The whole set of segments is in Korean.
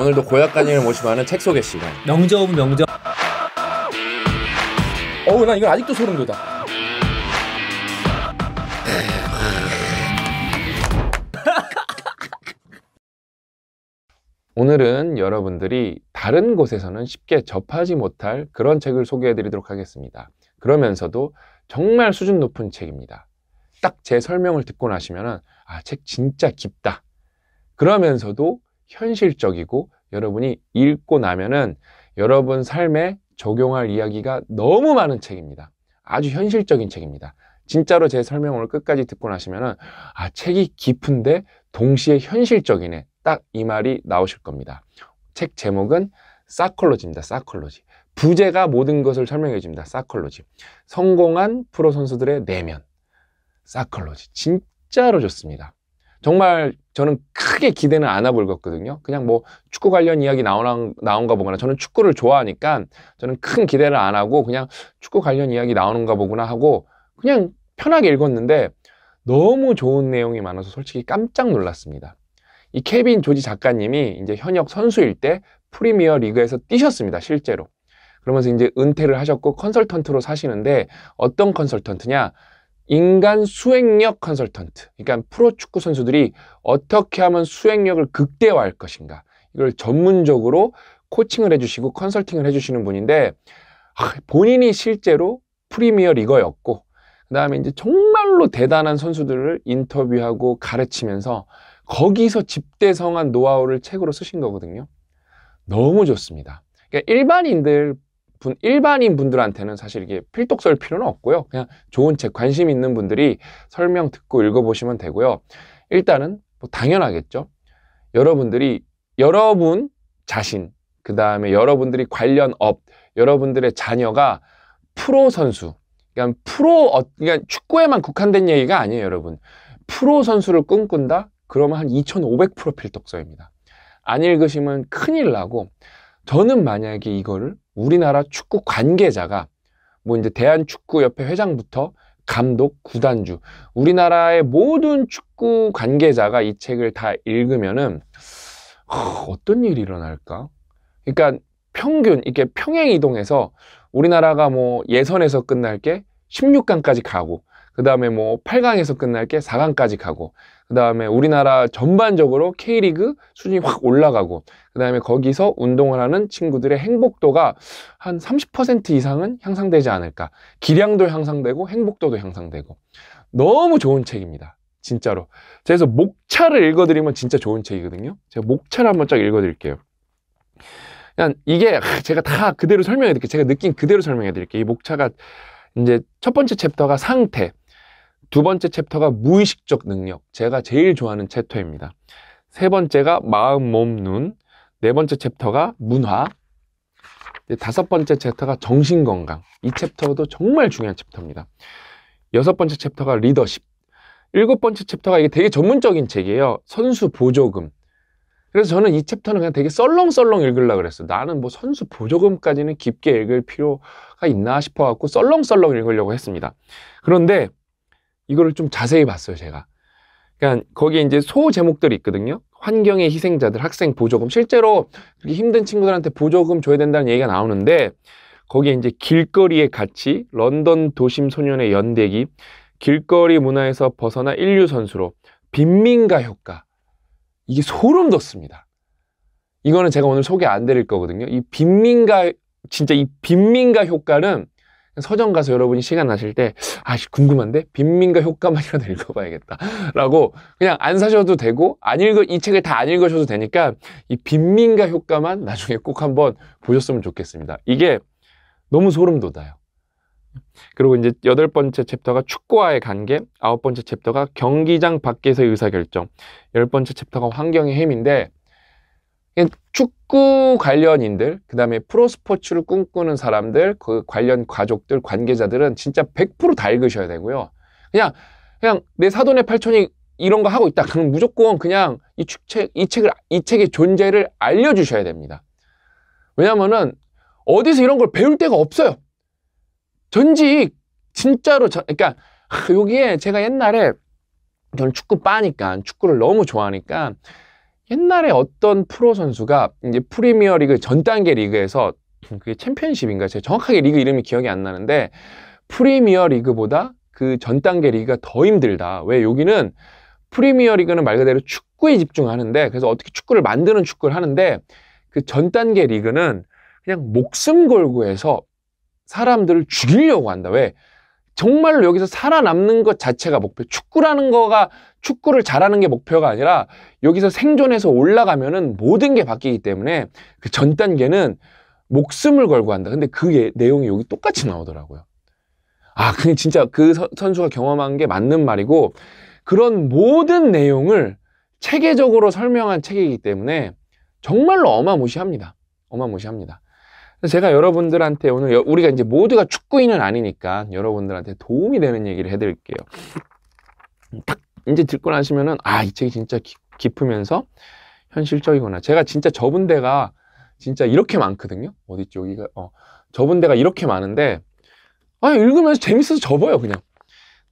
오늘도 고약간님을 모시고하는책 소개 시간. 명저 오 명저. 어우 나 이건 아직도 소름 돋아. 오늘은 여러분들이 다른 곳에서는 쉽게 접하지 못할 그런 책을 소개해 드리도록 하겠습니다. 그러면서도 정말 수준 높은 책입니다. 딱 제 설명을 듣고 나시면 아, 책 진짜 깊다. 그러면서도 현실적이고 여러분이 읽고 나면은 여러분 삶에 적용할 이야기가 너무 많은 책입니다. 아주 현실적인 책입니다. 진짜로 제 설명을 끝까지 듣고 나시면은 아, 책이 깊은데 동시에 현실적이네. 딱 이 말이 나오실 겁니다. 책 제목은 사컬로지입니다. 사컬로지. 부제가 모든 것을 설명해 줍니다. 사컬로지. 성공한 프로 선수들의 내면. 사컬로지. 진짜로 좋습니다. 정말 저는 크게 기대는 안 하고 읽었거든요. 그냥 뭐 축구 관련 이야기 나오나, 나온가 보거나 저는 축구를 좋아하니까 저는 큰 기대를 안 하고 그냥 축구 관련 이야기 나오는가 보구나 하고 그냥 편하게 읽었는데 너무 좋은 내용이 많아서 솔직히 깜짝 놀랐습니다. 이 케빈 조지 작가님이 이제 현역 선수일 때 프리미어 리그에서 뛰셨습니다. 실제로. 그러면서 이제 은퇴를 하셨고 컨설턴트로 사시는데 어떤 컨설턴트냐? 인간 수행력 컨설턴트. 그러니까 프로 축구 선수들이 어떻게 하면 수행력을 극대화할 것인가. 이걸 전문적으로 코칭을 해주시고 컨설팅을 해주시는 분인데 아, 본인이 실제로 프리미어 리거였고 그 다음에 이제 정말로 대단한 선수들을 인터뷰하고 가르치면서 거기서 집대성한 노하우를 책으로 쓰신 거거든요. 너무 좋습니다. 그러니까 일반인들 분 일반인 분들한테는 사실 이게 필독 쓸 필요는 없고요. 그냥 좋은 책 관심 있는 분들이 설명 듣고 읽어보시면 되고요. 일단은 뭐 당연하겠죠. 여러분들이 여러분 자신 그 다음에 여러분들이 관련 업 여러분들의 자녀가 프로 선수 그러니까 프로 어, 그러니까 축구에만 국한된 얘기가 아니에요, 여러분. 프로 선수를 꿈꾼다? 그러면 한 2,500 프로필 독서입니다. 안 읽으시면 큰일 나고 저는 만약에 이거를 우리나라 축구 관계자가 뭐 이제 대한축구협회 회장부터 감독, 구단주, 우리나라의 모든 축구 관계자가 이 책을 다 읽으면은 어, 떤 일이 일어날까? 그러니까 평균 이렇게 평행 이동해서 우리나라가 뭐 예선에서 끝날 게 16강까지 가고 그 다음에 뭐 8강에서 끝날 게 4강까지 가고 그 다음에 우리나라 전반적으로 K리그 수준이 확 올라가고 그 다음에 거기서 운동을 하는 친구들의 행복도가 한 30% 이상은 향상되지 않을까 기량도 향상되고 행복도도 향상되고 너무 좋은 책입니다 진짜로 그래서 목차를 읽어드리면 진짜 좋은 책이거든요 제가 목차를 한번 쫙 읽어드릴게요 그냥 이게 제가 다 그대로 설명해 드릴게요 제가 느낀 그대로 설명해 드릴게요 이 목차가 이제 첫 번째 챕터가 상태 두 번째 챕터가 무의식적 능력. 제가 제일 좋아하는 챕터입니다. 세 번째가 마음, 몸, 눈. 네 번째 챕터가 문화. 네, 다섯 번째 챕터가 정신건강. 이 챕터도 정말 중요한 챕터입니다. 여섯 번째 챕터가 리더십. 일곱 번째 챕터가 이게 되게 전문적인 책이에요. 선수 보조금. 그래서 저는 이 챕터는 그냥 되게 썰렁썰렁 읽으려고 그랬어요. 나는 뭐 선수 보조금까지는 깊게 읽을 필요가 있나 싶어갖고 썰렁썰렁 읽으려고 했습니다. 그런데 이거를 좀 자세히 봤어요, 제가. 그러니까 거기에 이제 소 제목들이 있거든요. 환경의 희생자들, 학생 보조금. 실제로 그렇게 힘든 친구들한테 보조금 줘야 된다는 얘기가 나오는데 거기에 이제 길거리의 가치, 런던 도심 소년의 연대기, 길거리 문화에서 벗어나 인류 선수로 빈민가 효과. 이게 소름 돋습니다. 이거는 제가 오늘 소개 안 드릴 거거든요. 이 빈민가 진짜 이 빈민가 효과는 서점 가서 여러분이 시간 나실 때, 아, 궁금한데? 빈민가 효과만이라도 읽어봐야겠다. 라고 그냥 안 사셔도 되고, 안 읽어, 이 책을 다 안 읽으셔도 되니까, 이 빈민가 효과만 나중에 꼭 한번 보셨으면 좋겠습니다. 이게 너무 소름 돋아요. 그리고 이제 여덟 번째 챕터가 축구와의 관계, 아홉 번째 챕터가 경기장 밖에서의 의사결정, 열 번째 챕터가 환경의 힘인데, 축구 관련인들, 그 다음에 프로스포츠를 꿈꾸는 사람들, 그 관련 가족들, 관계자들은 진짜 100%다 읽으셔야 되고요. 그냥, 그냥 내 사돈의 팔촌이 이런 거 하고 있다. 그럼 무조건 그냥 이 책, 이 책을, 이 책의 존재를 알려주셔야 됩니다. 왜냐면은 어디서 이런 걸 배울 데가 없어요. 전직, 진짜로, 저, 그러니까 여기에 제가 옛날에 저는 축구 빠니까, 축구를 너무 좋아하니까 옛날에 어떤 프로 선수가 이제 프리미어 리그 전 단계 리그에서 그게 챔피언십인가 제가 정확하게 리그 이름이 기억이 안 나는데 프리미어 리그보다 그 전 단계 리그가 더 힘들다. 왜 여기는 프리미어 리그는 말 그대로 축구에 집중하는데 그래서 어떻게 축구를 만드는 축구를 하는데 그 전 단계 리그는 그냥 목숨 걸고 해서 사람들을 죽이려고 한다. 왜? 정말로 여기서 살아남는 것 자체가 목표. 축구라는 거가 축구를 잘하는 게 목표가 아니라 여기서 생존해서 올라가면은 모든 게 바뀌기 때문에 그 전 단계는 목숨을 걸고 한다. 근데 그 예, 내용이 여기 똑같이 나오더라고요. 아, 그게 진짜 그 서, 선수가 경험한 게 맞는 말이고 그런 모든 내용을 체계적으로 설명한 책이기 때문에 정말로 어마무시합니다. 어마무시합니다. 제가 여러분들한테 오늘 우리가 이제 모두가 축구인은 아니니까 여러분들한테 도움이 되는 얘기를 해드릴게요. 딱 이제 듣고 나시면은 아 이 책이 진짜 깊으면서 현실적이구나. 제가 진짜 접은 데가 진짜 이렇게 많거든요. 어디 쪽이가 어, 접은 데가 이렇게 많은데 아 읽으면서 재밌어서 접어요 그냥.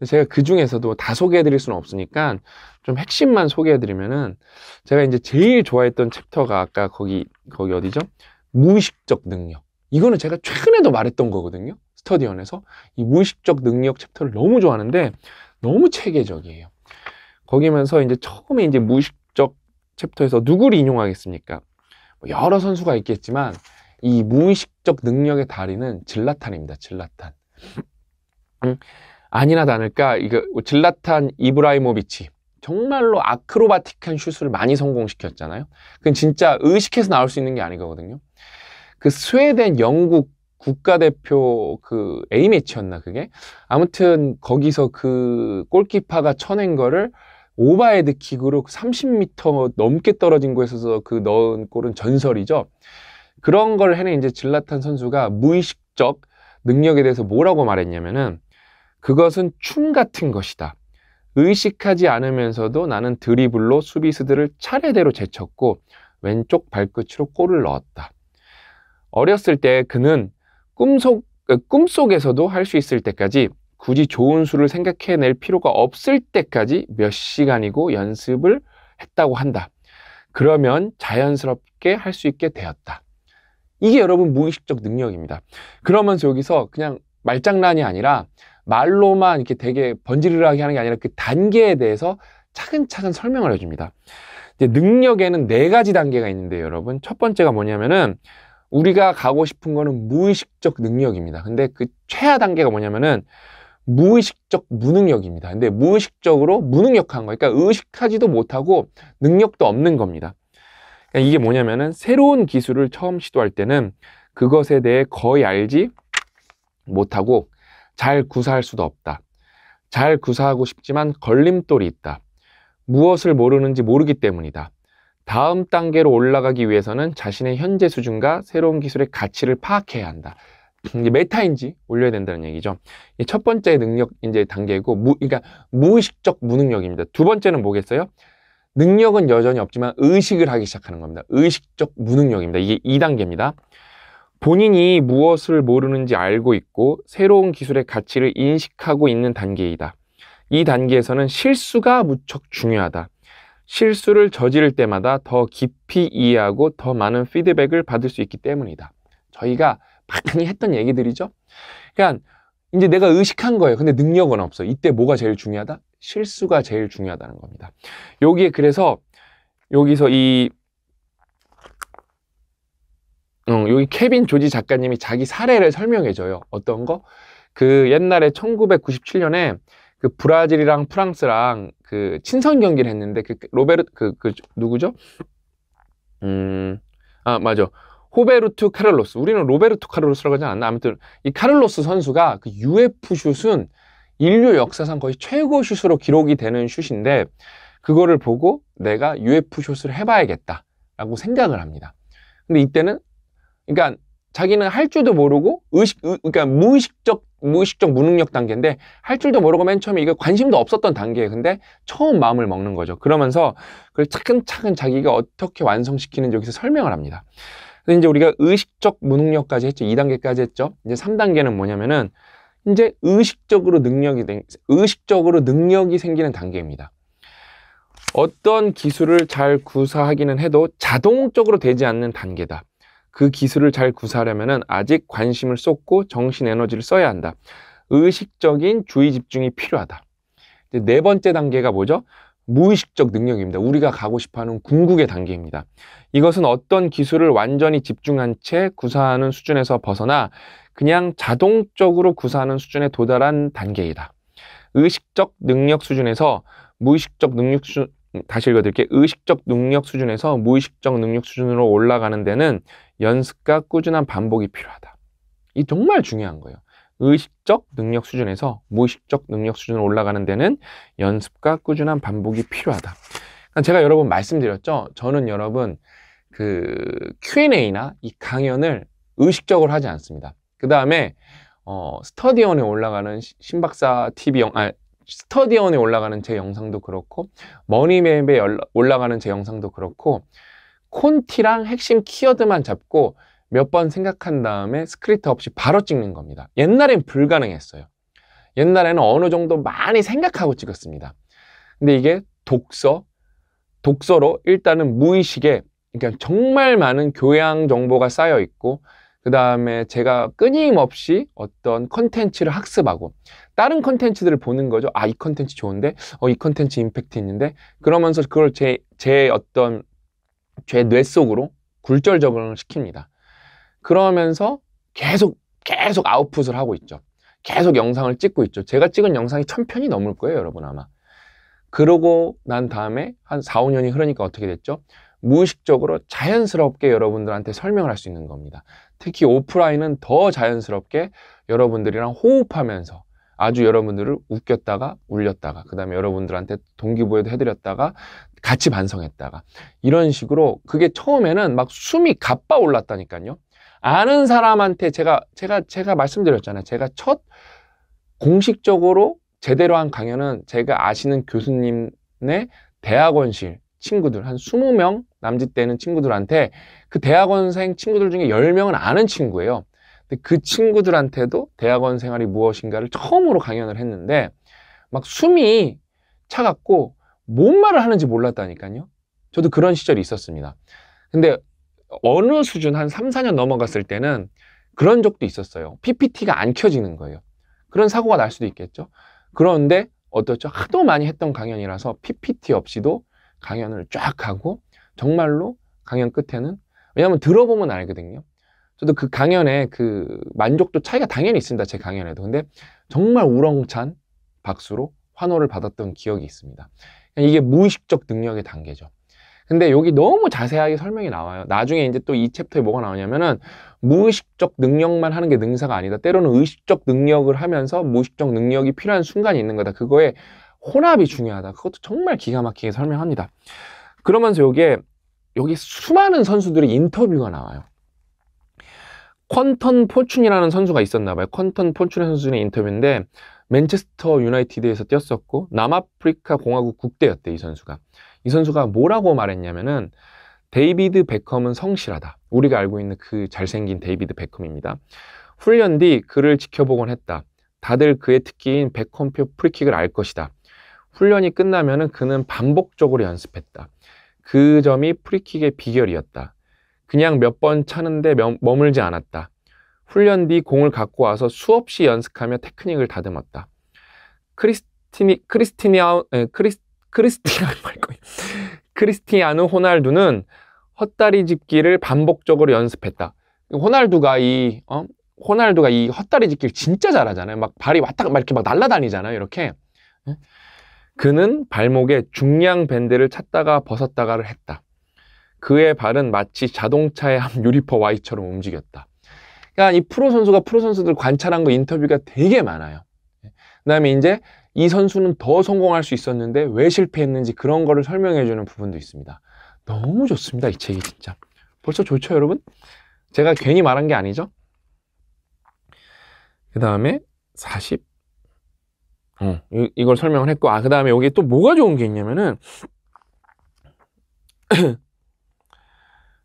제가 그 중에서도 다 소개해드릴 수는 없으니까 좀 핵심만 소개해드리면은 제가 이제 제일 좋아했던 챕터가 아까 거기 거기 어디죠? 무의식적 능력. 이거는 제가 최근에도 말했던 거거든요. 스터디언에서. 이 무의식적 능력 챕터를 너무 좋아하는데 너무 체계적이에요. 거기면서 이제 처음에 이제 무의식적 챕터에서 누구를 인용하겠습니까? 뭐 여러 선수가 있겠지만 이 무의식적 능력의 달인은 질라탄입니다. 질라탄. 음, 아니나 다를까 이거 질라탄 이브라이모비치 정말로 아크로바틱한 슛을 많이 성공시켰잖아요. 그건 진짜 의식해서 나올 수 있는 게 아니거든요. 그 스웨덴, 영국 국가대표 그 A매치였나 그게? 아무튼 거기서 그 골키파가 쳐낸 거를 오바헤드 킥으로 30m 그 넘게 떨어진 곳에서 그 넣은 골은 전설이죠. 그런 걸 해낸 이제 질라탄 선수가 무의식적 능력에 대해서 뭐라고 말했냐면은 그것은 춤 같은 것이다. 의식하지 않으면서도 나는 드리블로 수비수들을 차례대로 제쳤고 왼쪽 발끝으로 골을 넣었다. 어렸을 때 그는 꿈속, 그 꿈속에서도 할 수 있을 때까지 굳이 좋은 수를 생각해낼 필요가 없을 때까지 몇 시간이고 연습을 했다고 한다. 그러면 자연스럽게 할 수 있게 되었다. 이게 여러분 무의식적 능력입니다. 그러면서 여기서 그냥 말장난이 아니라 말로만 이렇게 되게 번지르르하게 하는 게 아니라 그 단계에 대해서 차근차근 설명을 해줍니다. 이제 능력에는 네 가지 단계가 있는데 여러분 첫 번째가 뭐냐면은 우리가 가고 싶은 거는 무의식적 능력입니다. 근데 그 최하 단계가 뭐냐면은 무의식적 무능력입니다. 근데 무의식적으로 무능력한 거. 그러니까 의식하지도 못하고 능력도 없는 겁니다. 그러니까 이게 뭐냐면은 새로운 기술을 처음 시도할 때는 그것에 대해 거의 알지 못하고 잘 구사할 수도 없다. 잘 구사하고 싶지만 걸림돌이 있다. 무엇을 모르는지 모르기 때문이다. 다음 단계로 올라가기 위해서는 자신의 현재 수준과 새로운 기술의 가치를 파악해야 한다. 이게 메타인지 올려야 된다는 얘기죠. 첫 번째 능력 이제 단계고 무 그러니까 무의식적 무능력입니다. 두 번째는 뭐겠어요? 능력은 여전히 없지만 의식을 하기 시작하는 겁니다. 의식적 무능력입니다. 이게 2단계입니다. 본인이 무엇을 모르는지 알고 있고 새로운 기술의 가치를 인식하고 있는 단계이다. 이 단계에서는 실수가 무척 중요하다. 실수를 저지를 때마다 더 깊이 이해하고 더 많은 피드백을 받을 수 있기 때문이다. 저희가 많이 했던 얘기들이죠. 그러니까 이제 내가 의식한 거예요. 근데 능력은 없어. 이때 뭐가 제일 중요하다? 실수가 제일 중요하다는 겁니다. 여기에 그래서 여기서 이 어, 여기 케빈 조지 작가님이 자기 사례를 설명해줘요. 어떤 거? 그 옛날에 1997년에 그 브라질이랑 프랑스랑 그 친선 경기를 했는데 그 로베르 그, 그 누구죠? 음, 아 맞아. 호베르투 카를로스. 우리는 로베르투 카를로스라고 하지 않나? 아무튼 이 카를로스 선수가 그 UF 슛은 인류 역사상 거의 최고 슛으로 기록이 되는 슛인데 그거를 보고 내가 UF 슛을 해봐야겠다라고 생각을 합니다. 근데 이때는 그러니까 자기는 할 줄도 모르고 의식 그러니까 무의식적 무의식적 무능력 단계인데 할 줄도 모르고 맨 처음에 이거 관심도 없었던 단계에 근데 처음 마음을 먹는 거죠. 그러면서 그걸 차근차근 자기가 어떻게 완성시키는지 여기서 설명을 합니다. 근데 이제 우리가 의식적 무능력까지 했죠. 2단계까지 했죠. 이제 3단계는 뭐냐면은 이제 의식적으로 능력이 의식적으로 능력이 생기는 단계입니다. 어떤 기술을 잘 구사하기는 해도 자동적으로 되지 않는 단계다. 그 기술을 잘 구사하려면 아직 관심을 쏟고 정신 에너지를 써야 한다. 의식적인 주의 집중이 필요하다. 네 번째 단계가 뭐죠? 무의식적 능력입니다. 우리가 가고 싶어하는 궁극의 단계입니다. 이것은 어떤 기술을 완전히 집중한 채 구사하는 수준에서 벗어나 그냥 자동적으로 구사하는 수준에 도달한 단계이다. 의식적 능력 수준에서 무의식적 능력, 수, 다시 읽어드릴게요. 의식적 능력 수준에서 무의식적 능력 수준으로 올라가는 데는 연습과 꾸준한 반복이 필요하다. 이 정말 중요한 거예요. 의식적 능력 수준에서 무의식적 능력 수준으로 올라가는 데는 연습과 꾸준한 반복이 필요하다. 그러니까 제가 여러분 말씀드렸죠. 저는 여러분 그 Q&A나 이 강연을 의식적으로 하지 않습니다. 그 다음에 어, 스터디온에 올라가는 신박사 TV 영, 아, 스터디온에 올라가는 제 영상도 그렇고 머니맵에 올라가는 제 영상도 그렇고 콘티랑 핵심 키워드만 잡고 몇 번 생각한 다음에 스크립트 없이 바로 찍는 겁니다. 옛날엔 불가능했어요. 옛날에는 어느 정도 많이 생각하고 찍었습니다. 근데 이게 독서, 독서로 일단은 무의식에 그러니까 정말 많은 교양 정보가 쌓여 있고 그 다음에 제가 끊임없이 어떤 컨텐츠를 학습하고 다른 컨텐츠들을 보는 거죠. 아, 이 컨텐츠 좋은데? 어, 이 컨텐츠 임팩트 있는데? 그러면서 그걸 제, 제 어떤 제 뇌 속으로 굴절 적응을 시킵니다. 그러면서 계속, 계속 아웃풋을 하고 있죠. 계속 영상을 찍고 있죠. 제가 찍은 영상이 천편이 넘을 거예요, 여러분 아마. 그러고 난 다음에 한 4, 5년이 흐르니까 어떻게 됐죠? 무의식적으로 자연스럽게 여러분들한테 설명을 할 수 있는 겁니다. 특히 오프라인은 더 자연스럽게 여러분들이랑 호흡하면서 아주 여러분들을 웃겼다가 울렸다가 그 다음에 여러분들한테 동기부여도 해드렸다가 같이 반성했다가 이런 식으로 그게 처음에는 막 숨이 가빠 올랐다니까요 아는 사람한테 제가 제가 제가 말씀드렸잖아요 제가 첫 공식적으로 제대로 한 강연은 제가 아시는 교수님의 대학원실 친구들 한 20명 남짓되는 친구들한테 그 대학원생 친구들 중에 10명은 아는 친구예요. 근데 그 친구들한테도 대학원 생활이 무엇인가를 처음으로 강연을 했는데 막 숨이 차갑고 뭔 말을 하는지 몰랐다니까요. 저도 그런 시절이 있었습니다. 근데 어느 수준 한 3, 4년 넘어갔을 때는 그런 적도 있었어요. PPT가 안 켜지는 거예요. 그런 사고가 날 수도 있겠죠. 그런데 어떻죠? 하도 많이 했던 강연이라서 PPT 없이도 강연을 쫙 하고 정말로 강연 끝에는 왜냐하면 들어보면 알거든요. 저도 그 강연에 그 만족도 차이가 당연히 있습니다. 제 강연에도. 근데 정말 우렁찬 박수로 환호를 받았던 기억이 있습니다. 이게 무의식적 능력의 단계죠. 근데 여기 너무 자세하게 설명이 나와요. 나중에 이제 또 이 챕터에 뭐가 나오냐면은 무의식적 능력만 하는 게 능사가 아니다. 때로는 의식적 능력을 하면서 무의식적 능력이 필요한 순간이 있는 거다. 그거에 혼합이 중요하다. 그것도 정말 기가 막히게 설명합니다. 그러면서 여기에 여기 수많은 선수들의 인터뷰가 나와요. 퀀턴 포춘이라는 선수가 있었나 봐요. 퀀턴 포춘 선수의 인터뷰인데 맨체스터 유나이티드에서 뛰었었고 남아프리카 공화국 국대였대 이 선수가. 이 선수가 뭐라고 말했냐면은 데이비드 베컴은 성실하다. 우리가 알고 있는 그 잘생긴 데이비드 베컴입니다. 훈련 뒤 그를 지켜보곤 했다. 다들 그의 특기인 베컴표 프리킥을 알 것이다. 훈련이 끝나면은 그는 반복적으로 연습했다. 그 점이 프리킥의 비결이었다. 그냥 몇 번 차는데 머물지 않았다. 훈련 뒤 공을 갖고 와서 수없이 연습하며 테크닉을 다듬었다. 크리스티니 크리스티니아 크리스 크리스티아 말거 크리스티아누 호날두는 헛다리 짚기를 반복적으로 연습했다. 호날두가 이 어? 호날두가 이 헛다리 짚기를 진짜 잘하잖아요. 막 발이 왔다 막 이렇게 막 날아다니잖아요. 이렇게. 그는 발목에 중량 밴드를 찾다가 벗었다가를 했다. 그의 발은 마치 자동차의 한 유리퍼 Y처럼 움직였다. 그러니까 이 프로 선수가 프로 선수들 관찰한 거 인터뷰가 되게 많아요. 그다음에 이제 이 선수는 더 성공할 수 있었는데 왜 실패했는지 그런 거를 설명해 주는 부분도 있습니다. 너무 좋습니다. 이 책이 진짜. 벌써 좋죠, 여러분? 제가 괜히 말한 게 아니죠? 그다음에 40 어, 이, 걸 설명을 했고 아그 다음에 여기 또 뭐가 좋은 게 있냐면은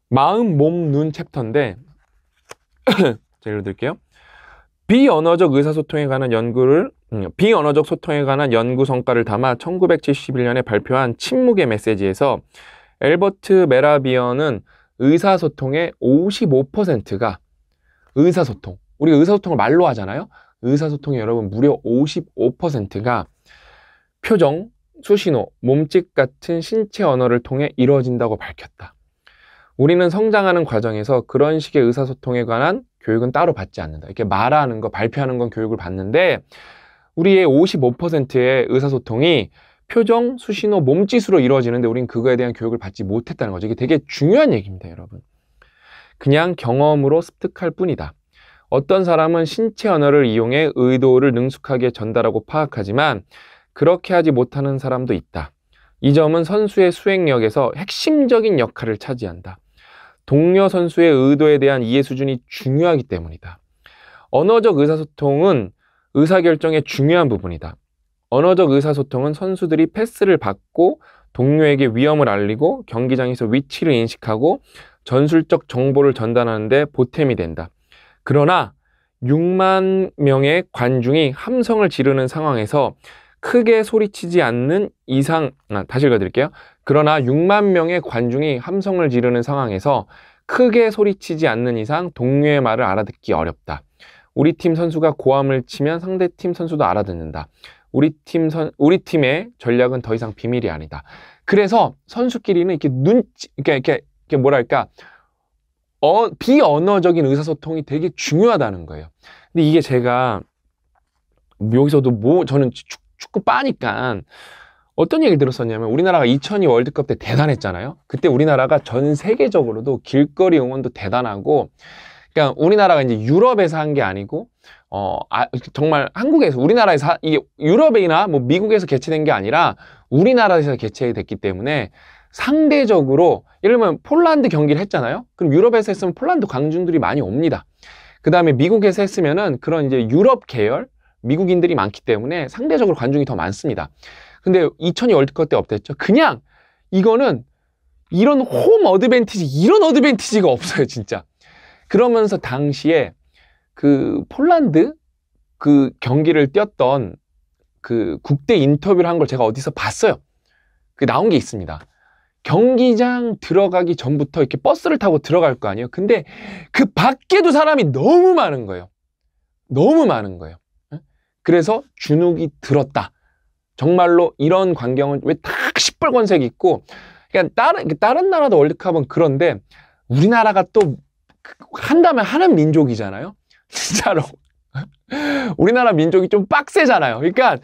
마음, 몸, 눈 챕터인데 예를 들게요 비언어적 의사소통에 관한 연구를 음, 비언어적 소통에 관한 연구 성과를 담아 1971년에 발표한 침묵의 메시지에서 엘버트 메라비언은 의사소통의 55%가 의사소통 우리가 의사소통을 말로 하잖아요 의사소통에 여러분 무려 55%가 표정, 수신호, 몸짓 같은 신체 언어를 통해 이루어진다고 밝혔다. 우리는 성장하는 과정에서 그런 식의 의사소통에 관한 교육은 따로 받지 않는다. 이렇게 말하는 거, 발표하는 건 교육을 받는데 우리의 55%의 의사소통이 표정, 수신호, 몸짓으로 이루어지는데 우린 그거에 대한 교육을 받지 못했다는 거죠. 이게 되게 중요한 얘기입니다, 여러분. 그냥 경험으로 습득할 뿐이다. 어떤 사람은 신체 언어를 이용해 의도를 능숙하게 전달하고 파악하지만 그렇게 하지 못하는 사람도 있다. 이 점은 선수의 수행력에서 핵심적인 역할을 차지한다. 동료 선수의 의도에 대한 이해 수준이 중요하기 때문이다. 언어적 의사소통은 의사결정의 중요한 부분이다. 언어적 의사소통은 선수들이 패스를 받고 동료에게 위험을 알리고 경기장에서 위치를 인식하고 전술적 정보를 전달하는데 보탬이 된다. 그러나 6만 명의 관중이 함성을 지르는 상황에서 크게 소리치지 않는 이상 아, 다시 읽어드릴게요. 그러나 6만 명의 관중이 함성을 지르는 상황에서 크게 소리치지 않는 이상 동료의 말을 알아듣기 어렵다. 우리 팀 선수가 고함을 치면 상대 팀 선수도 알아듣는다. 우리 팀 선, 우리 팀의 전략은 더 이상 비밀이 아니다. 그래서 선수끼리는 이렇게 눈, 이렇게, 그러니까 이렇게, 이렇게 뭐랄까, 어, 비언어적인 의사소통이 되게 중요하다는 거예요. 근데 이게 제가 여기서도 뭐 저는 축구 빠니까 어떤 얘기를 들었었냐면 우리나라가 2002 월드컵 때 대단했잖아요. 그때 우리나라가 전 세계적으로도 길거리 응원도 대단하고 그러니까 우리나라가 이제 유럽에서 한 게 아니고 어 아, 정말 한국에서 우리나라에서 하, 이게 유럽이나 뭐 미국에서 개최된 게 아니라 우리나라에서 개최됐기 때문에 상대적으로 예를 들면 폴란드 경기를 했잖아요. 그럼 유럽에서 했으면 폴란드 광중들이 많이 옵니다. 그 다음에 미국에서 했으면은 그런 이제 유럽 계열 미국인들이 많기 때문에 상대적으로 관중이 더 많습니다. 근데 2002 월드컵 때없댔죠 그냥 이거는 이런 홈 어드밴티지 이런 어드밴티지가 없어요 진짜. 그러면서 당시에 그 폴란드 그 경기를 뛰었던 그 국대 인터뷰를 한 걸 제가 어디서 봤어요. 그 나온 게 있습니다. 경기장 들어가기 전부터 이렇게 버스를 타고 들어갈 거 아니에요. 근데 그 밖에도 사람이 너무 많은 거예요. 너무 많은 거예요. 그래서 주눅이 들었다. 정말로 이런 광경은 왜 딱 시뻘건색 있고 그러니까 다른 다른 나라도 월드컵은 그런데 우리나라가 또 한다면 하는 민족이잖아요. 진짜로 우리나라 민족이 좀 빡세잖아요. 그러니까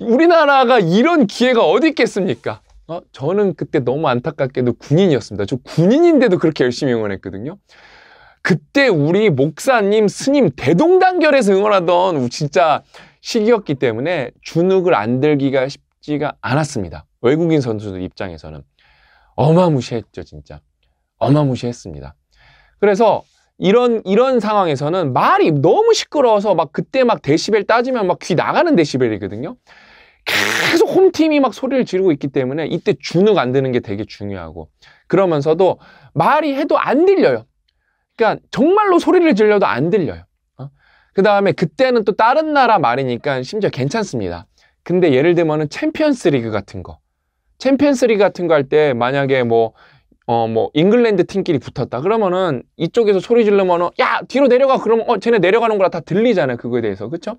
우리나라가 이런 기회가 어디 있겠습니까? 어, 저는 그때 너무 안타깝게도 군인이었습니다. 저 군인인데도 그렇게 열심히 응원했거든요. 그때 우리 목사님, 스님 대동단결해서 응원하던 진짜 시기였기 때문에 주눅을 안 들기가 쉽지가 않았습니다. 외국인 선수들 입장에서는 어마무시했죠, 진짜. 어마무시했습니다. 그래서 이런 이런 상황에서는 말이 너무 시끄러워서 막 그때 막 데시벨 따지면 막 귀 나가는 데시벨이거든요. 계속 홈팀이 막 소리를 지르고 있기 때문에 이때 주눅 안 드는 게 되게 중요하고 그러면서도 말이 해도 안 들려요. 그러니까 정말로 소리를 질려도 안 들려요. 어? 그 다음에 그때는 또 다른 나라 말이니까 심지어 괜찮습니다. 근데 예를 들면은 챔피언스 리그 같은 거. 챔피언스 리그 같은 거 할 때 만약에 뭐, 어, 뭐, 잉글랜드 팀끼리 붙었다. 그러면은 이쪽에서 소리 질르면은 야! 뒤로 내려가! 그러면 어, 쟤네 내려가는 거라 다 들리잖아요. 그거에 대해서. 그쵸?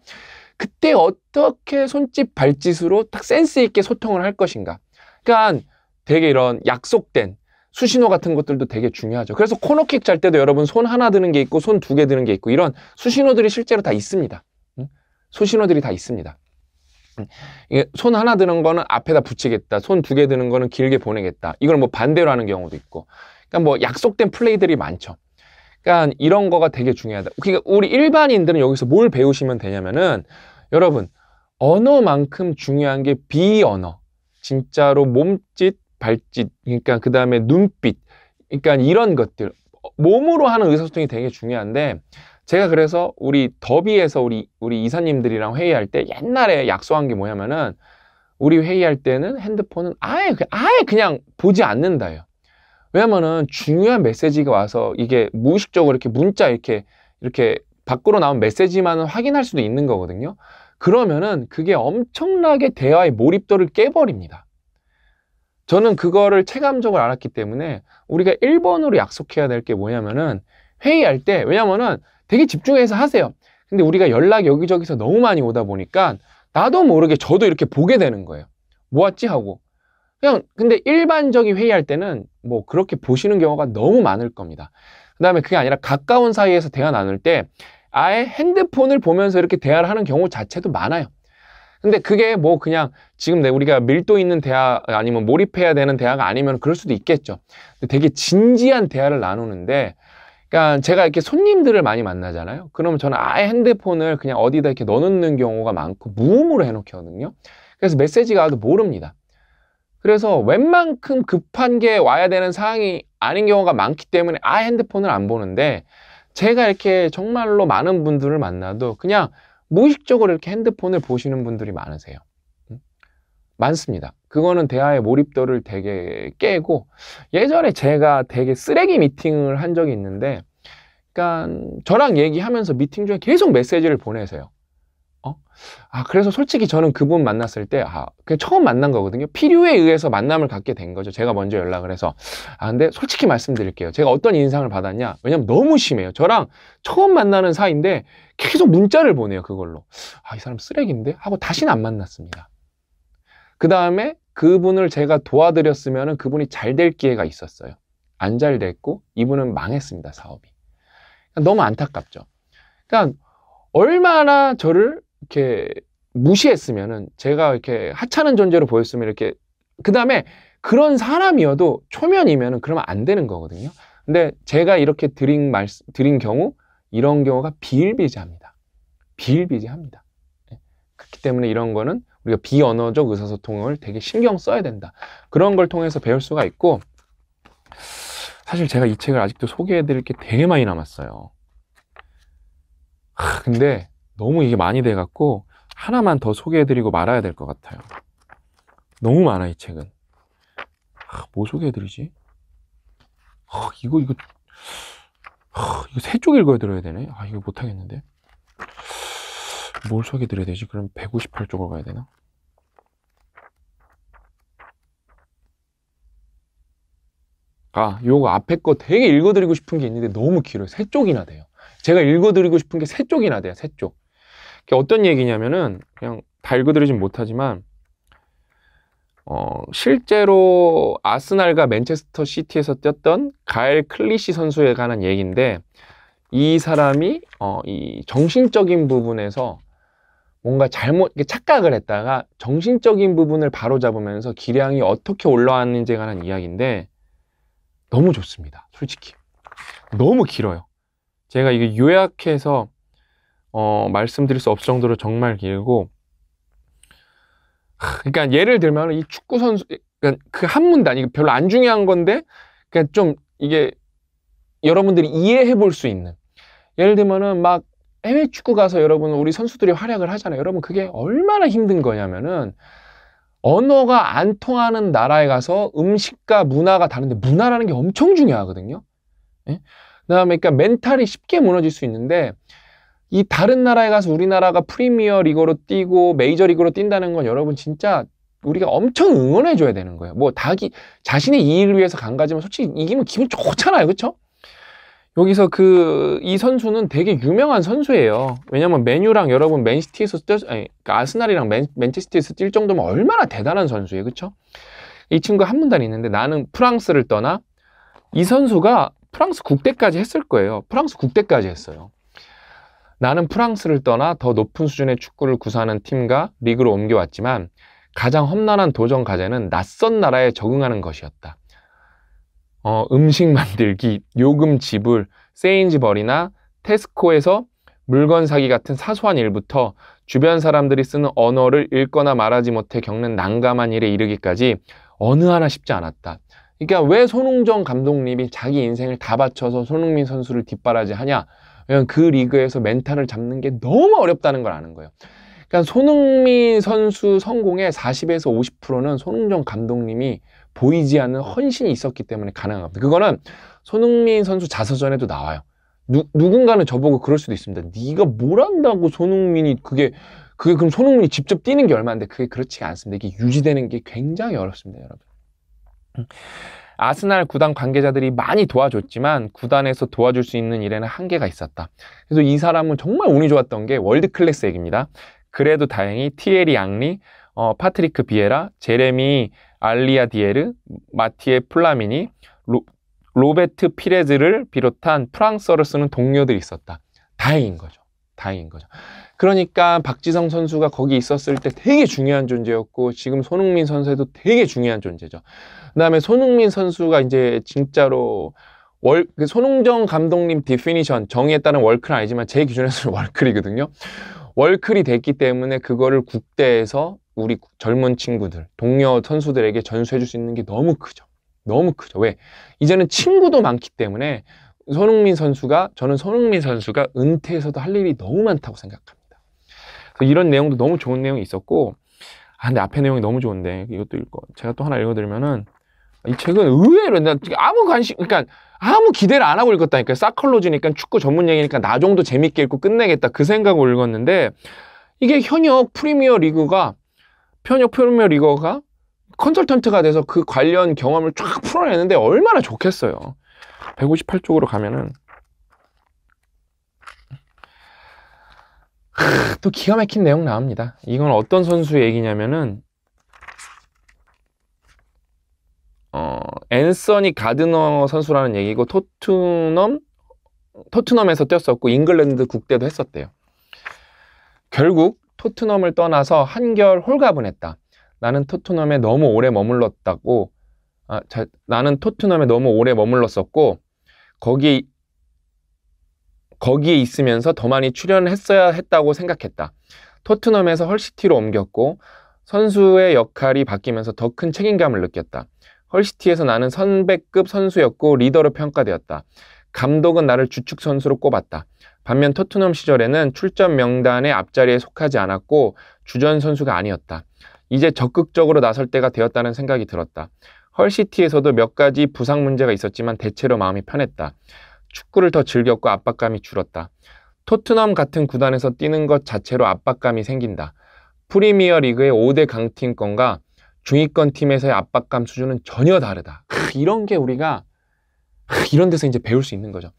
그때 어떻게 손짓 발짓으로 딱 센스 있게 소통을 할 것인가. 그러니까 되게 이런 약속된 수신호 같은 것들도 되게 중요하죠. 그래서 코너킥 잘 때도 여러분 손 하나 드는 게 있고 손 두 개 드는 게 있고 이런 수신호들이 실제로 다 있습니다. 수신호들이 다 있습니다. 손 하나 드는 거는 앞에다 붙이겠다. 손 두 개 드는 거는 길게 보내겠다. 이걸 뭐 반대로 하는 경우도 있고. 그러니까 뭐 약속된 플레이들이 많죠. 그러니까 이런 거가 되게 중요하다. 그러니까 우리 일반인들은 여기서 뭘 배우시면 되냐면은 여러분 언어만큼 중요한 게 비언어. 진짜로 몸짓, 발짓, 그러니까 그 다음에 눈빛, 그러니까 이런 것들 몸으로 하는 의사소통이 되게 중요한데 제가 그래서 우리 더비에서 우리 우리 이사님들이랑 회의할 때 옛날에 약속한 게 뭐냐면은 우리 회의할 때는 핸드폰은 아예 그, 아예 그냥 보지 않는다요. 왜냐면은 중요한 메시지가 와서 이게 무의식적으로 이렇게 문자 이렇게 이렇게 밖으로 나온 메시지만 확인할 수도 있는 거거든요. 그러면은 그게 엄청나게 대화의 몰입도를 깨버립니다. 저는 그거를 체감적으로 알았기 때문에 우리가 1번으로 약속해야 될 게 뭐냐면은 회의할 때 왜냐면은 되게 집중해서 하세요. 근데 우리가 연락 여기저기서 너무 많이 오다 보니까 나도 모르게 저도 이렇게 보게 되는 거예요. 뭐았지 하고 그냥 근데 일반적인 회의할 때는 뭐 그렇게 보시는 경우가 너무 많을 겁니다. 그다음에 그게 아니라 가까운 사이에서 대화 나눌 때 아예 핸드폰을 보면서 이렇게 대화를 하는 경우 자체도 많아요. 근데 그게 뭐 그냥 지금 우리가 밀도 있는 대화 아니면 몰입해야 되는 대화가 아니면 그럴 수도 있겠죠. 근데 되게 진지한 대화를 나누는데 그러니까 제가 이렇게 손님들을 많이 만나잖아요. 그러면 저는 아예 핸드폰을 그냥 어디다 이렇게 넣어놓는 경우가 많고 무음으로 해놓거든요. 그래서 메시지가 와도 모릅니다. 그래서 웬만큼 급한 게 와야 되는 사항이 아닌 경우가 많기 때문에 아예 핸드폰을 안 보는데 제가 이렇게 정말로 많은 분들을 만나도 그냥 무의식적으로 이렇게 핸드폰을 보시는 분들이 많으세요. 음? 많습니다. 그거는 대화의 몰입도를 되게 깨고 예전에 제가 되게 쓰레기 미팅을 한 적이 있는데 그러니까 저랑 얘기하면서 미팅 중에 계속 메시지를 보내세요. 어? 아, 그래서 솔직히 저는 그분 만났을 때, 아, 그냥 처음 만난 거거든요. 필요에 의해서 만남을 갖게 된 거죠. 제가 먼저 연락을 해서. 아, 근데 솔직히 말씀드릴게요. 제가 어떤 인상을 받았냐? 왜냐면 너무 심해요. 저랑 처음 만나는 사이인데 계속 문자를 보내요. 그걸로. 아, 이 사람 쓰레기인데? 하고 다시는 안 만났습니다. 그 다음에 그분을 제가 도와드렸으면 그분이 잘 될 기회가 있었어요. 안 잘 됐고, 이분은 망했습니다. 사업이. 너무 안타깝죠. 그러니까 얼마나 저를 이렇게 무시했으면은 제가 이렇게 하찮은 존재로 보였으면 이렇게 그 다음에 그런 사람이어도 초면이면은 그러면 안 되는 거거든요. 근데 제가 이렇게 드린 말 드린 경우 이런 경우가 비일비재합니다. 비일비재합니다. 예. 그렇기 때문에 이런 거는 우리가 비언어적 의사소통을 되게 신경 써야 된다. 그런 걸 통해서 배울 수가 있고 사실 제가 이 책을 아직도 소개해드릴 게 되게 많이 남았어요. 근데 너무 이게 많이 돼갖고 하나만 더 소개해드리고 말아야 될 것 같아요. 너무 많아 이 책은. 아, 뭐 소개해드리지? 아, 이거 이거 아, 이거 세 쪽 읽어드려야 되네. 아 이거 못하겠는데. 뭘 소개해드려야 되지? 그럼 158쪽으로 가야 되나? 아, 요거 앞에 거 되게 읽어드리고 싶은 게 있는데 너무 길어요. 세 쪽이나 돼요. 제가 읽어드리고 싶은 게 세 쪽이나 돼요. 세 쪽. 그게 어떤 얘기냐면은 그냥 달그드리진 못하지만 어, 실제로 아스날과 맨체스터 시티에서 뛰었던 가엘 클리시 선수에 관한 얘기인데 이 사람이 어, 이 정신적인 부분에서 뭔가 잘못 착각을 했다가 정신적인 부분을 바로잡으면서 기량이 어떻게 올라왔는지에 관한 이야기인데 너무 좋습니다. 솔직히 너무 길어요. 제가 이거 요약해서 어, 말씀드릴 수 없을 정도로 정말 길고 그러니까 예를 들면 이 축구 선수 그니까그한 문단 이거 별로 안 중요한 건데 그냥 그러니까 좀 이게 여러분들이 이해해 볼 수 있는 예를 들면은 막 해외 축구 가서 여러분 우리 선수들이 활약을 하잖아요. 여러분 그게 얼마나 힘든 거냐면은 언어가 안 통하는 나라에 가서 음식과 문화가 다른데 문화라는 게 엄청 중요하거든요. 예? 그다음에 그러니까 멘탈이 쉽게 무너질 수 있는데 이 다른 나라에 가서 우리나라가 프리미어 리그로 뛰고 메이저 리그로 뛴다는 건 여러분 진짜 우리가 엄청 응원해 줘야 되는 거예요. 뭐 다기 자신의 이익을 위해서 간 가지만 솔직히 이기면 기분 좋잖아요. 그렇죠? 여기서 그 이 선수는 되게 유명한 선수예요. 왜냐면 메뉴랑 여러분 맨시티에서 뛰 아니 그러니까 아스날이랑 맨, 맨체스티에서뛸 정도면 얼마나 대단한 선수예요. 그렇죠? 이 친구가 한문단 있는데 나는 프랑스를 떠나 이 선수가 프랑스 국대까지 했을 거예요. 프랑스 국대까지 했어요. 나는 프랑스를 떠나 더 높은 수준의 축구를 구사하는 팀과 리그로 옮겨왔지만 가장 험난한 도전 과제는 낯선 나라에 적응하는 것이었다. 어, 음식 만들기, 요금 지불, 세인지벌이나 테스코에서 물건 사기 같은 사소한 일부터 주변 사람들이 쓰는 언어를 읽거나 말하지 못해 겪는 난감한 일에 이르기까지 어느 하나 쉽지 않았다. 그러니까 왜 손흥정 감독님이 자기 인생을 다 바쳐서 손흥민 선수를 뒷바라지 하냐? 왜냐면 그 리그에서 멘탈을 잡는 게 너무 어렵다는 걸 아는 거예요. 그러니까 손흥민 선수 성공의 40에서 50%는 손흥정 감독님이 보이지 않는 헌신이 있었기 때문에 가능한 니다 그거는 손흥민 선수 자서전에도 나와요. 누, 누군가는 저보고 그럴 수도 있습니다. 네가 뭘 한다고 손흥민이 그게 그게 그럼 손흥민이 직접 뛰는 게 얼마인데 그게 그렇지 않습니다. 이게 유지되는 게 굉장히 어렵습니다, 여러분. 아스날 구단 관계자들이 많이 도와줬지만 구단에서 도와줄 수 있는 일에는 한계가 있었다. 그래서 이 사람은 정말 운이 좋았던 게 월드 클래스 얘기입니다. 그래도 다행히 티에리 양리, 어, 파트리크 비에라, 제레미 알리아 디에르, 마티에 플라미니, 로, 로베트 피레즈를 비롯한 프랑스어를 쓰는 동료들이 있었다. 다행인 거죠. 다행인 거죠. 그러니까 박지성 선수가 거기 있었을 때 되게 중요한 존재였고 지금 손흥민 선수에도 되게 중요한 존재죠. 그다음에 손흥민 선수가 이제 진짜로 월, 그 손흥정 감독님 디피니션 정의에 따른 월클은 아니지만 제 기준에서는 월클이거든요. 월클이 됐기 때문에 그거를 국대에서 우리 젊은 친구들, 동료 선수들에게 전수해줄 수 있는 게 너무 크죠. 너무 크죠. 왜? 이제는 친구도 많기 때문에 손흥민 선수가 저는 손흥민 선수가 은퇴해서도 할 일이 너무 많다고 생각합니다. 이런 내용도 너무 좋은 내용이 있었고, 아 근데 앞에 내용이 너무 좋은데 이것도 읽고 제가 또 하나 읽어드리면은 이 책은 의외로 내가 아무 관심 그러니까 아무 기대를 안 하고 읽었다니까요. 사클로지니까 축구 전문 얘기니까 나 정도 재밌게 읽고 끝내겠다 그 생각으로 읽었는데 이게 현역 프리미어 리그가 현역 프리미어 리그가 컨설턴트가 돼서 그 관련 경험을 쫙 풀어내는데 얼마나 좋겠어요. 158쪽으로 가면은 또 기가 막힌 내용 나옵니다. 이건 어떤 선수 얘기냐면은 어, 앤서니 가드너 선수라는 얘기고 토트넘 토트넘에서 뛰었었고 잉글랜드 국대도 했었대요. 결국 토트넘을 떠나서 한결 홀가분했다. 나는 토트넘에 너무 오래 머물렀다고 아, 자, 나는 토트넘에 너무 오래 머물렀었고 거기 거기에 있으면서 더 많이 출연을 했어야 했다고 생각했다. 토트넘에서 헐시티로 옮겼고 선수의 역할이 바뀌면서 더 큰 책임감을 느꼈다. 헐시티에서 나는 선배급 선수였고 리더로 평가되었다. 감독은 나를 주축 선수로 꼽았다. 반면 토트넘 시절에는 출전 명단의 앞자리에 속하지 않았고 주전 선수가 아니었다. 이제 적극적으로 나설 때가 되었다는 생각이 들었다. 헐시티에서도 몇 가지 부상 문제가 있었지만 대체로 마음이 편했다. 축구를 더 즐겼고 압박감이 줄었다. 토트넘 같은 구단에서 뛰는 것 자체로 압박감이 생긴다. 프리미어 리그의 5대 강팀권과 중위권 팀에서의 압박감 수준은 전혀 다르다. 이런 게 우리가 이런 데서 이제 배울 수 있는 거죠.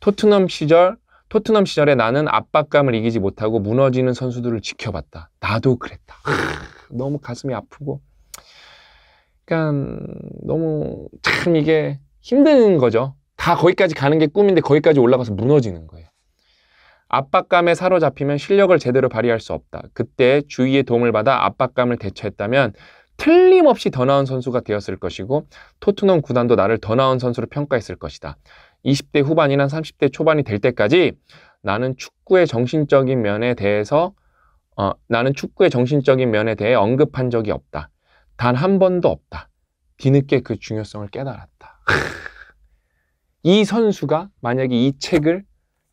토트넘 시절, 토트넘 시절에 나는 압박감을 이기지 못하고 무너지는 선수들을 지켜봤다. 나도 그랬다. 너무 가슴이 아프고. 그러니까 음, 너무 참 이게 힘든 거죠. 다 거기까지 가는 게 꿈인데 거기까지 올라가서 무너지는 거예요. 압박감에 사로잡히면 실력을 제대로 발휘할 수 없다. 그때 주위의 도움을 받아 압박감을 대처했다면 틀림없이 더 나은 선수가 되었을 것이고 토트넘 구단도 나를 더 나은 선수로 평가했을 것이다. 20대 후반이나 30대 초반이 될 때까지 나는 축구의 정신적인 면에 대해서 어, 나는 축구의 정신적인 면에 대해 언급한 적이 없다. 단 한 번도 없다. 뒤늦게 그 중요성을 깨달았다. 이 선수가 만약에 이 책을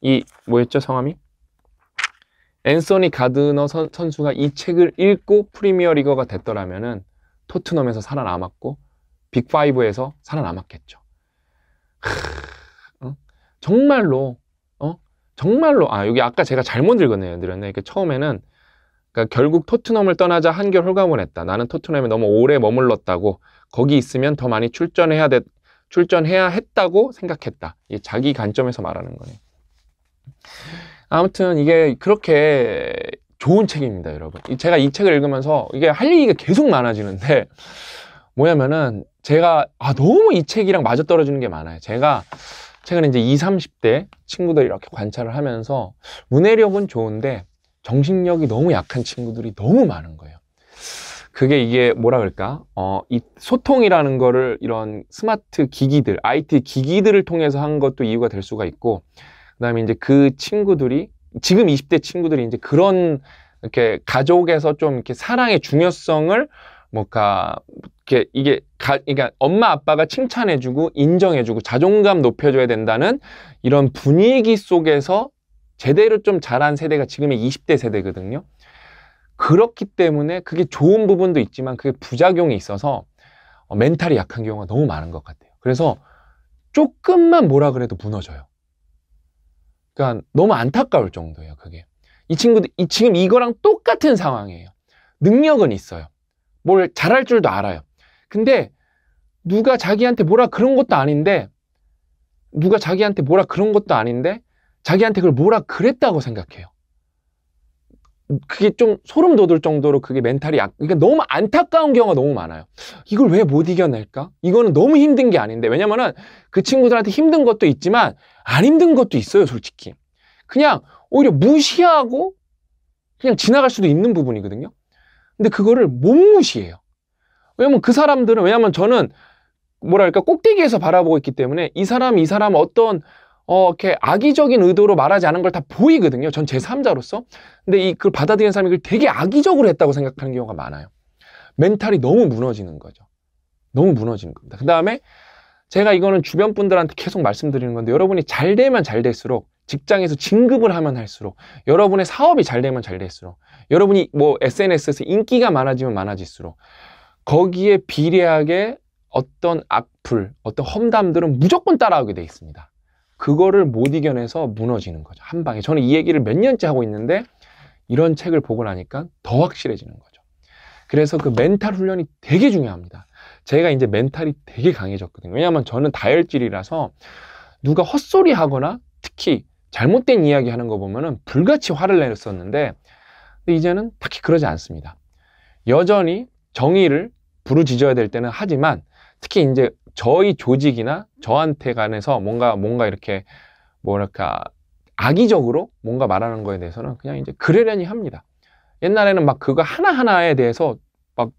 이 뭐였죠 성함이? 앤서니 가드너 선, 수가이 책을 읽고 프리미어리거가 됐더라면은 토트넘에서 살아남았고 빅5에서 살아남았겠죠. 하, 어? 정말로 어? 정말로 아 여기 아까 제가 잘못 읽었네요. 드렸네. 그 처음에는 그러니까 결국 토트넘을 떠나자 한결 홀가분을 했다. 나는 토트넘에 너무 오래 머물렀다고 거기 있으면 더 많이 출전해야 돼 출전해야 했다고 생각했다. 이게 자기 관점에서 말하는 거네. 요 아무튼 이게 그렇게 좋은 책입니다, 여러분. 제가 이 책을 읽으면서 이게 할 얘기가 계속 많아지는데 뭐냐면은 제가 아 너무 이 책이랑 맞아 떨어지는 게 많아요. 제가 최근에 이제 20, 30대 친구들 이렇게 관찰을 하면서 문해력은 좋은데 정신력이 너무 약한 친구들이 너무 많은 거예요. 그게 이게 뭐라 그럴까? 어, 이 소통이라는 거를 이런 스마트 기기들, IT 기기들을 통해서 한 것도 이유가 될 수가 있고, 그 다음에 이제 그 친구들이 지금 20대 친구들이 이제 그런 이렇게 가족에서 좀 이렇게 사랑의 중요성을 뭐가 이렇게 이게 가, 그러니까 엄마 아빠가 칭찬해주고 인정해주고 자존감 높여줘야 된다는 이런 분위기 속에서 제대로 좀 자란 세대가 지금의 20대 세대거든요. 그렇기 때문에 그게 좋은 부분도 있지만 그게 부작용이 있어서 어, 멘탈이 약한 경우가 너무 많은 것 같아요. 그래서 조금만 뭐라 그래도 무너져요. 그러니까 너무 안타까울 정도예요, 그게. 이 친구들, 이, 지금 이거랑 똑같은 상황이에요. 능력은 있어요. 뭘 잘할 줄도 알아요. 근데 누가 자기한테 뭐라 그런 것도 아닌데, 누가 자기한테 뭐라 그런 것도 아닌데, 자기한테 그걸 뭐라 그랬다고 생각해요. 그게 좀 소름 돋을 정도로 그게 멘탈이 약, 그러니까 너무 안타까운 경우가 너무 많아요. 이걸 왜 못 이겨낼까? 이거는 너무 힘든 게 아닌데, 왜냐면은 그 친구들한테 힘든 것도 있지만, 안 힘든 것도 있어요, 솔직히. 그냥 오히려 무시하고 그냥 지나갈 수도 있는 부분이거든요. 근데 그거를 못 무시해요. 왜냐면 그 사람들은, 왜냐면 저는 뭐랄까, 꼭대기에서 바라보고 있기 때문에 이 사람, 이 사람 어떤 어, 이렇게 악의적인 의도로 말하지 않은 걸 다 보이거든요. 전 제3자로서. 근데 이걸 받아들이는 사람이 이걸 되게 악의적으로 했다고 생각하는 경우가 많아요. 멘탈이 너무 무너지는 거죠. 너무 무너지는 겁니다. 그 다음에 제가 이거는 주변 분들한테 계속 말씀드리는 건데 여러분이 잘 되면 잘 될수록 직장에서 진급을 하면 할수록 여러분의 사업이 잘 되면 잘 될수록 여러분이 뭐 SNS에서 인기가 많아지면 많아질수록 거기에 비례하게 어떤 악플, 어떤 험담들은 무조건 따라오게 돼 있습니다. 그거를 못 이겨내서 무너지는 거죠. 한 방에. 저는 이 얘기를 몇 년째 하고 있는데 이런 책을 보고 나니까 더 확실해지는 거죠. 그래서 그 멘탈 훈련이 되게 중요합니다. 제가 이제 멘탈이 되게 강해졌거든요. 왜냐하면 저는 다혈질이라서 누가 헛소리 하거나 특히 잘못된 이야기 하는 거 보면은 불같이 화를 내렸었는데 이제는 딱히 그러지 않습니다. 여전히 정의를 부르짖어야 될 때는 하지만 특히 이제 저희 조직이나 저한테 관해서 뭔가 뭔가 이렇게 뭐랄까 악의적으로 뭔가 말하는 거에 대해서는 그냥 이제 그러려니 합니다. 옛날에는 막 그거 하나하나에 대해서 막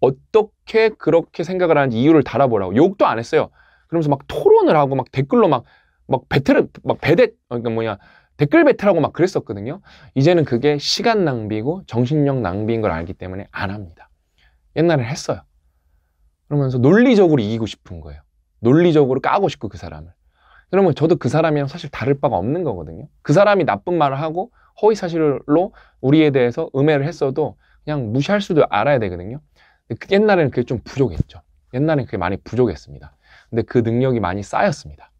어떻게 그렇게 생각을 하는지 이유를 달아보라고 욕도 안 했어요. 그러면서 막 토론을 하고 막 댓글로 막 막 배틀을 막 배대 어, 그러니까 뭐냐 댓글 배틀하고 막 그랬었거든요. 이제는 그게 시간 낭비고 정신력 낭비인 걸 알기 때문에 안 합니다. 옛날에 했어요. 그러면서 논리적으로 이기고 싶은 거예요. 논리적으로 까고 싶고 그 사람을. 그러면 저도 그 사람이랑 사실 다를 바가 없는 거거든요. 그 사람이 나쁜 말을 하고 허위 사실로 우리에 대해서 음해를 했어도 그냥 무시할 수도 알아야 되거든요. 그 옛날에는 그게 좀 부족했죠. 옛날에는 그게 많이 부족했습니다. 근데 그 능력이 많이 쌓였습니다.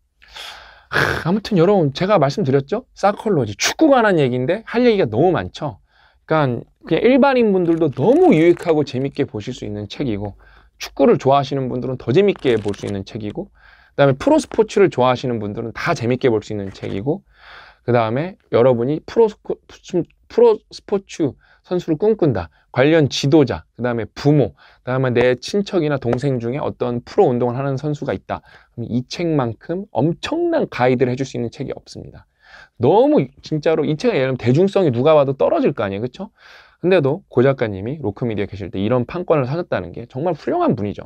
하, 아무튼 여러분 제가 말씀드렸죠? 사컬로지 축구 관한 얘기인데 할 얘기가 너무 많죠. 그러니까 그냥 일반인 분들도 너무 유익하고 재밌게 보실 수 있는 책이고 축구를 좋아하시는 분들은 더 재밌게 볼 수 있는 책이고 그다음에 프로 스포츠를 좋아하시는 분들은 다 재밌게 볼 수 있는 책이고 그다음에 여러분이 프로 스포츠 프로 스포츠 선수를 꿈꾼다. 관련 지도자, 그다음에 부모, 그다음에 내 친척이나 동생 중에 어떤 프로 운동을 하는 선수가 있다. 이 책만큼 엄청난 가이드를 해줄 수 있는 책이 없습니다. 너무 진짜로 이 책을 예를 들면 대중성이 누가 봐도 떨어질 거 아니에요, 그렇죠? 근데도 고 작가님이 로크미디어 계실 때 이런 판권을 사셨다는 게 정말 훌륭한 분이죠.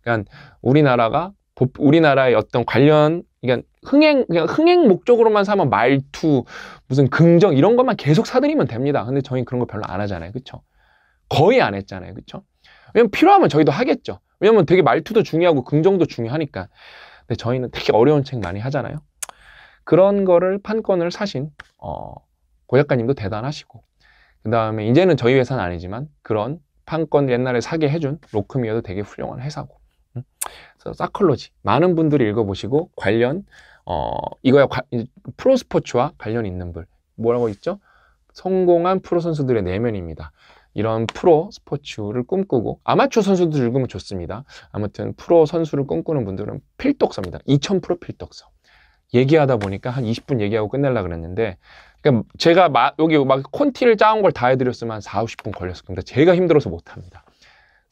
그러니까 우리나라가 우리나라의 어떤 관련 그러니까 흥행 그냥 그러니까 흥행 목적으로만 사면 말투 무슨 긍정 이런 것만 계속 사들이면 됩니다. 근데 저희 그런 거 별로 안 하잖아요, 그렇죠? 거의 안 했잖아요, 그렇죠? 왜냐면 필요하면 저희도 하겠죠. 왜냐면 되게 말투도 중요하고 긍정도 중요하니까. 근데 저희는 되게 어려운 책 많이 하잖아요. 그런 거를 판권을 사신 어, 고 작가님도 대단하시고 그 다음에 이제는 저희 회사는 아니지만 그런 판권 옛날에 사게 해준 로크미어도 되게 훌륭한 회사고 음? 그래서 사클로지 많은 분들이 읽어보시고 관련 어 이거야 프로 스포츠와 관련 있는 분 뭐라고 있죠? 성공한 프로 선수들의 내면입니다. 이런 프로 스포츠를 꿈꾸고 아마추어 선수들 읽으면 좋습니다. 아무튼 프로 선수를 꿈꾸는 분들은 필독서입니다. 2000% 필독서. 얘기하다 보니까 한 20분 얘기하고 끝내려 그랬는데 그러니까 제가 마, 여기 막 콘티를 짜온 걸 다 해드렸으면 한 4, 50분 걸렸을 겁니다. 제가 힘들어서 못합니다.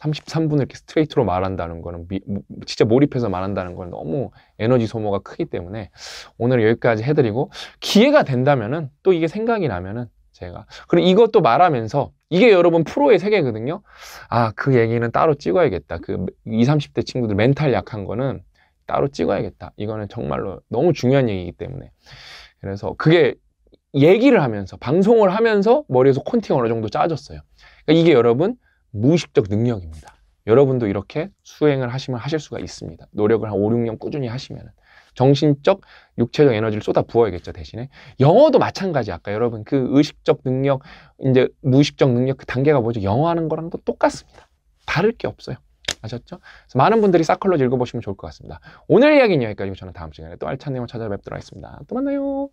33분을 이렇게 스트레이트로 말한다는 거는 미, 진짜 몰입해서 말한다는 건 너무 에너지 소모가 크기 때문에 오늘 여기까지 해드리고 기회가 된다면은 또 이게 생각이 나면은 제가 그리고 이것도 말하면서 이게 여러분 프로의 세계거든요. 아 그 얘기는 따로 찍어야겠다. 그 20, 30대 친구들 멘탈 약한 거는 따로 찍어야겠다. 이거는 정말로 너무 중요한 얘기이기 때문에 그래서 그게 얘기를 하면서 방송을 하면서 머리에서 콘팅 어느 정도 짜졌어요. 그러니까 이게 여러분 무의식적 능력입니다. 여러분도 이렇게 수행을 하시면 하실 수가 있습니다. 노력을 한 5, 6년 꾸준히 하시면 정신적, 육체적 에너지를 쏟아 부어야겠죠, 대신에. 영어도 마찬가지. 아까 여러분 그 의식적 능력, 이제 무의식적 능력 그 단계가 뭐죠? 영어 하는 거랑도 똑같습니다. 다를 게 없어요. 아셨죠? 그래서 많은 분들이 사컬러즈 읽어보시면 좋을 것 같습니다. 오늘 이야기는 여기까지고 저는 다음 시간에 또 알찬 내용을 찾아뵙도록 하겠습니다. 또 만나요.